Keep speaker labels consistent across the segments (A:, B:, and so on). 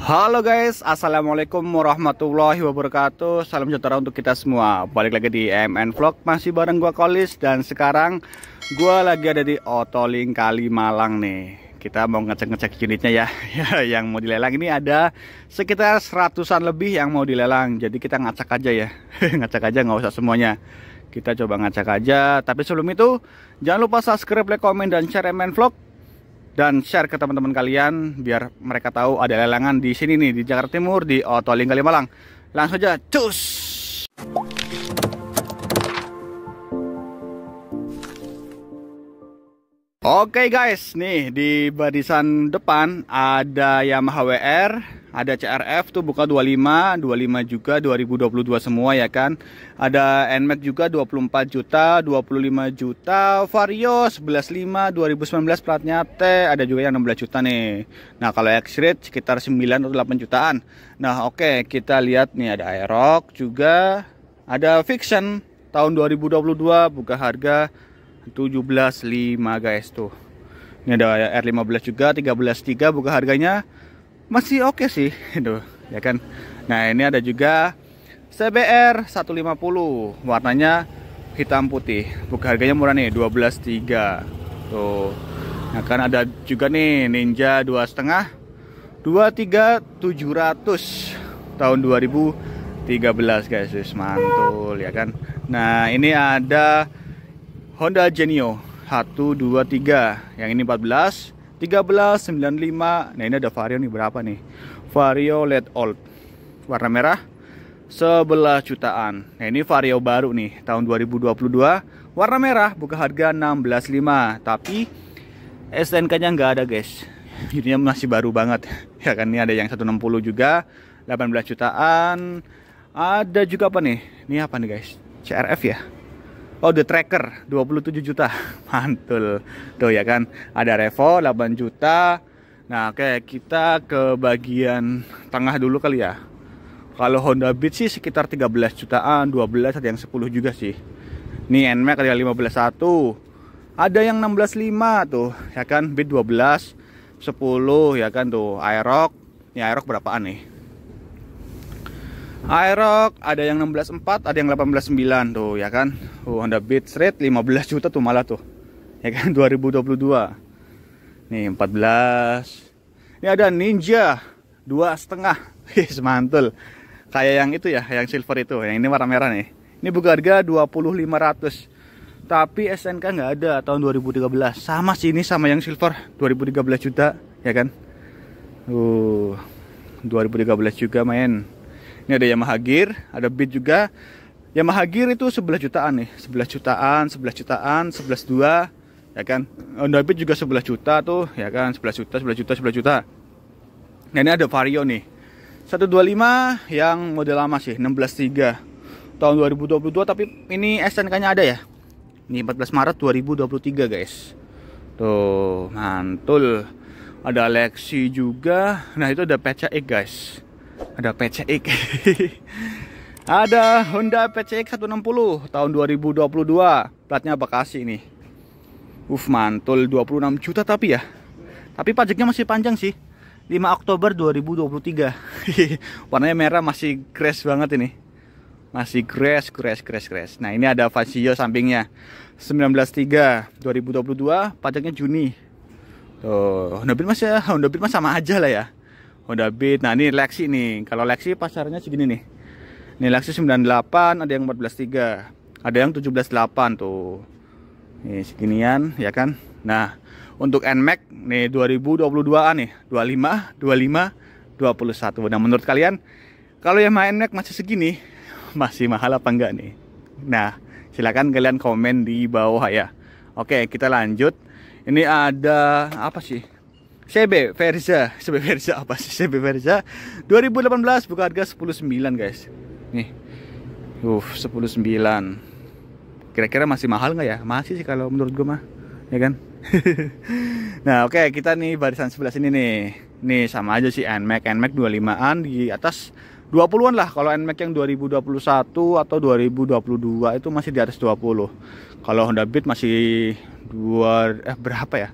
A: Halo guys, Assalamualaikum warahmatullahi wabarakatuh Salam sejahtera untuk kita semua Balik lagi di MN Vlog Masih bareng gue Kolis Dan sekarang gue lagi ada di Otoling Kalimalang nih Kita mau ngecek-ngecek unitnya ya. ya Yang mau dilelang ini ada Sekitar seratusan lebih yang mau dilelang Jadi kita ngacak aja ya Ngacak aja nggak usah semuanya Kita coba ngacak aja Tapi sebelum itu Jangan lupa subscribe, like, komen, dan share MN Vlog dan share ke teman-teman kalian biar mereka tahu ada lelangan di sini nih di Jakarta Timur di Otoling Kalimalang. Langsung aja, cus. Oke okay guys, nih di barisan depan ada Yamaha WR, ada CRF tuh buka 25, 25 juga 2022 semua ya kan. Ada NMAX juga 24 juta, 25 juta, Vario 115 2019 platnya T, ada juga yang 16 juta nih. Nah, kalau X-Rate sekitar 9 atau 8 jutaan. Nah, oke, okay, kita lihat nih ada Aerox juga, ada Fiction tahun 2022 buka harga 17.5 guys tuh ini ada R15 juga 13.3 buka harganya masih oke okay sih itu ya kan nah ini ada juga CBR 150 warnanya hitam putih buka harganya murah nih 12.3 tuh nah kan ada juga nih Ninja dua setengah 23700 tahun 2013 guys mantul ya kan nah ini ada Honda Genio 3 yang ini 14 13 95 nah ini ada vario nih berapa nih vario LED old warna merah 11 jutaan nah ini vario baru nih tahun 2022 warna merah buka harga 16.5 tapi STNK nya nggak ada guys jadinya masih baru banget ya kan ini ada yang 160 juga 18 jutaan ada juga apa nih ini apa nih guys CRF ya Oh The Tracker 27 juta Mantul Tuh ya kan Ada Revo 8 juta Nah oke kita ke bagian tengah dulu kali ya Kalau Honda Beat sih sekitar 13 jutaan 12 ada yang 10 juga sih Ini NMAX ada yang 15.1 Ada yang 16.5 tuh Ya kan Beat 12 10 ya kan tuh Aerox Ini Aerox berapaan nih Aerox ada yang 16.4 ada yang 18.9 tuh ya kan Oh, Honda Beat Street 15 juta tuh malah tuh ya kan 2022 nih 14 ini ada Ninja dua setengah mantul kayak yang itu ya yang silver itu yang ini warna merah nih ini buka harga 2500. tapi SNK nggak ada tahun 2013 sama sih ini sama yang silver 2013 juta ya kan uh 2013 juga main ini ada Yamaha Gear, ada Beat juga. Yamaha Gear itu 11 jutaan nih, 11 jutaan, 11 jutaan, 11 dua, ya kan. Honda Beat juga 11 juta tuh, ya kan, 11 juta, 11 juta, 11 juta. Nah ini ada Vario nih, 125 yang model lama sih, 163 tahun 2022 tapi ini SNK-nya ada ya. Ini 14 Maret 2023 guys. Tuh, mantul. Ada Lexi juga. Nah, itu ada PCX guys ada PCX ada Honda PCX 160 tahun 2022 platnya Bekasi ini? Uf mantul 26 juta tapi ya tapi pajaknya masih panjang sih 5 Oktober 2023 warnanya merah masih crash banget ini masih crash crash crash crash nah ini ada Vasio sampingnya 193 2022 pajaknya Juni tuh Honda Beat masih ya Honda Beat masih sama aja lah ya Honda oh, Beat. Nah, ini Lexi nih. Kalau Lexi pasarnya segini nih. Ini Lexi 98, ada yang 143, ada yang 178 tuh. Nih seginian ya kan. Nah, untuk NMAX nih 2022-an nih, 25, 25, 21. Nah, menurut kalian kalau yang main NMAX masih segini, masih mahal apa enggak nih? Nah, silakan kalian komen di bawah ya. Oke, kita lanjut. Ini ada apa sih? CB Verza CB Verza apa sih CB Verza 2018 buka harga 109 guys nih uh 109 kira-kira masih mahal nggak ya masih sih kalau menurut gue mah ya kan nah oke okay, kita nih barisan sebelah sini nih nih sama aja sih NMAX NMAX 25an di atas 20-an lah kalau NMAX yang 2021 atau 2022 itu masih di atas 20 kalau Honda Beat masih dua eh berapa ya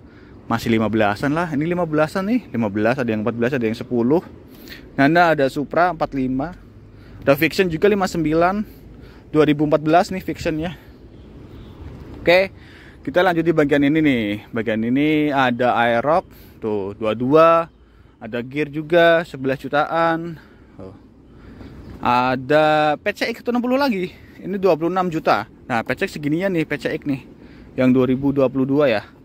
A: masih 15-an lah ini 15-an nih 15 ada yang 14 ada yang 10 Nanda ada Supra 45 ada Fiction juga 59 2014 nih ya. oke kita lanjut di bagian ini nih bagian ini ada Aerox tuh 22 ada gear juga 11 jutaan ada PCX 60 lagi ini 26 juta nah PCX segininya nih PCX nih yang 2022 ya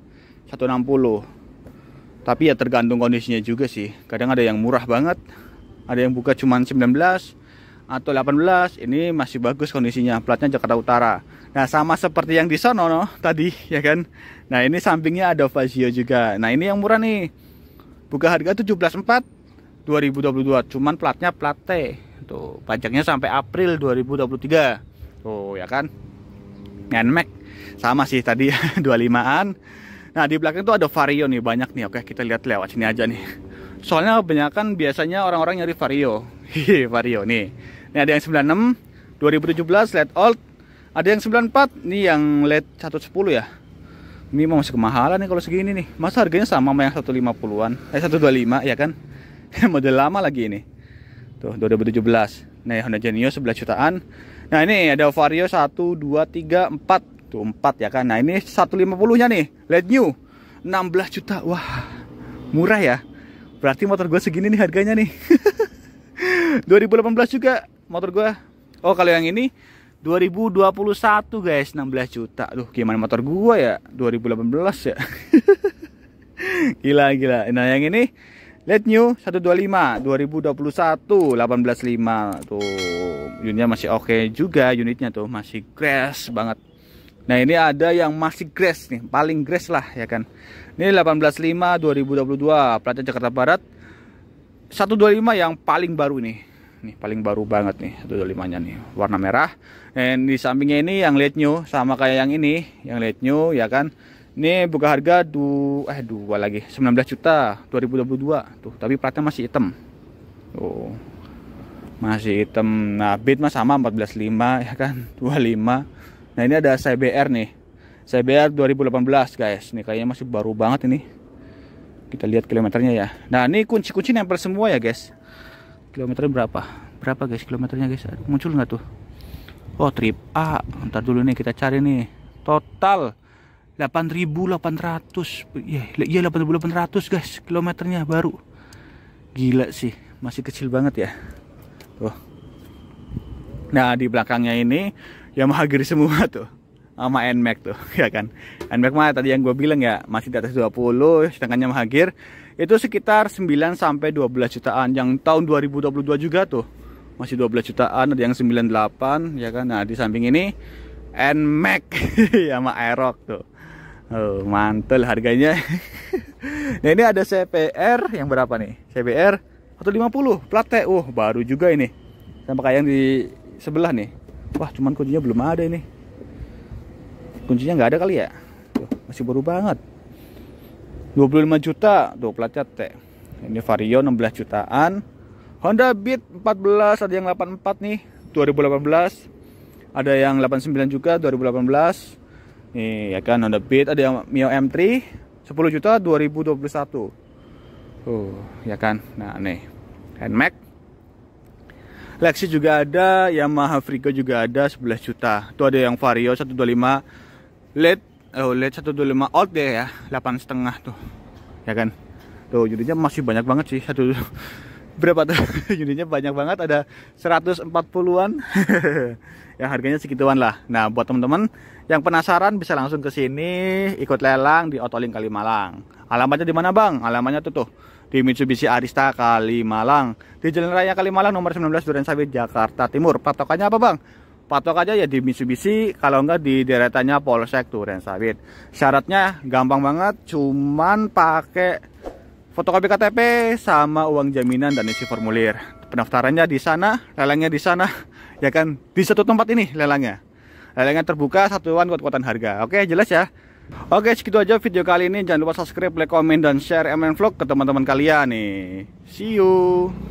A: 160 tapi ya tergantung kondisinya juga sih kadang ada yang murah banget ada yang buka cuma 19 atau 18 ini masih bagus kondisinya platnya Jakarta Utara nah sama seperti yang di sono no, tadi ya kan nah ini sampingnya ada Fazio juga nah ini yang murah nih buka harga 174 2022 cuman platnya plat T tuh pajaknya sampai April 2023 tuh ya kan Ngenmek sama sih tadi 25an Nah di belakang itu ada Vario nih banyak nih. Oke kita lihat lewat sini aja nih. Soalnya kebanyakan biasanya orang-orang nyari Vario. Hihi Vario nih. Ini ada yang 96, 2017 LED old. Ada yang 94, ini yang LED 110 ya. Ini mau masih kemahalan nih kalau segini nih. Masa harganya sama sama yang 150-an? Eh 125 ya kan? Model lama lagi ini. Tuh 2017. Nah, Honda Genio 11 jutaan. Nah, ini ada Vario 1 2 3 4 tuh empat ya kan nah ini 150 nya nih led new 16 juta wah murah ya berarti motor gue segini nih harganya nih 2018 juga motor gue oh kalau yang ini 2021 guys 16 juta tuh gimana motor gue ya 2018 ya Gila gila Nah yang ini Let new 125 2021 185 Tuh Unitnya masih oke okay juga Unitnya tuh masih crash banget Nah ini ada yang masih grass nih, paling grass lah ya kan. Ini 185 2022 platnya Jakarta Barat. 125 yang paling baru nih. Nih paling baru banget nih 125-nya nih, warna merah. Dan di sampingnya ini yang late new sama kayak yang ini, yang late new ya kan. Ini buka harga du eh dua lagi, 19 juta 2022 tuh, tapi platnya masih hitam. Tuh. Masih hitam. Nah, bid mah sama 145 ya kan, 25 Nah ini ada CBR nih CBR 2018 guys Nih kayaknya masih baru banget ini Kita lihat kilometernya ya Nah ini kunci-kunci nempel semua ya guys Kilometernya berapa? Berapa guys kilometernya guys? muncul nggak tuh? Oh trip A Ntar dulu nih kita cari nih Total 8.800 Iya 8.800 iya, guys Kilometernya baru Gila sih Masih kecil banget ya Tuh Nah di belakangnya ini Yamaha mahagir semua tuh sama NMAX tuh ya kan NMAX mah tadi yang gue bilang ya masih di atas 20 sedangkan Yamaha Gear itu sekitar 9 sampai 12 jutaan yang tahun 2022 juga tuh masih 12 jutaan ada yang 98 ya kan nah di samping ini NMAX sama Aerox tuh oh, mantel harganya nah ini ada CPR yang berapa nih CPR 150 plat T uh baru juga ini sama kayak yang di sebelah nih Wah, cuman kuncinya belum ada ini. Kuncinya nggak ada kali ya? Tuh, masih baru banget. 25 juta, tuh platnya T. Ini Vario 16 jutaan. Honda Beat 14, ada yang 84 nih, 2018. Ada yang 89 juga 2018. Nih, ya kan Honda Beat, ada yang Mio M3 10 juta 2021. Tuh, ya kan. Nah, nih. Handmade Lexi juga ada, Yamaha Frigo juga ada 11 juta. Itu ada yang Vario 125 LED, oh LED 125 old deh ya, 8 setengah tuh. Ya kan? Tuh jadinya masih banyak banget sih satu berapa tuh unitnya banyak banget ada 140-an yang harganya segituan lah nah buat teman-teman yang penasaran bisa langsung ke sini ikut lelang di otolink Kalimalang alamatnya di mana bang Alamatnya tuh tuh di Mitsubishi Arista Kalimalang di Jalan Raya Kalimalang nomor 19 Duren Sawit Jakarta Timur. Patokannya apa, Bang? Patok aja ya di Mitsubishi, kalau enggak di deretannya Polsek Duren Sawit. Syaratnya gampang banget, cuman pakai fotokopi KTP sama uang jaminan dan isi formulir. Pendaftarannya di sana, lelangnya di sana, ya kan? Di satu tempat ini lelangnya. Lelangnya terbuka, satuan kuat-kuatan harga. Oke, jelas ya? Oke segitu aja video kali ini Jangan lupa subscribe, like, komen, dan share MN Vlog ke teman-teman kalian nih See you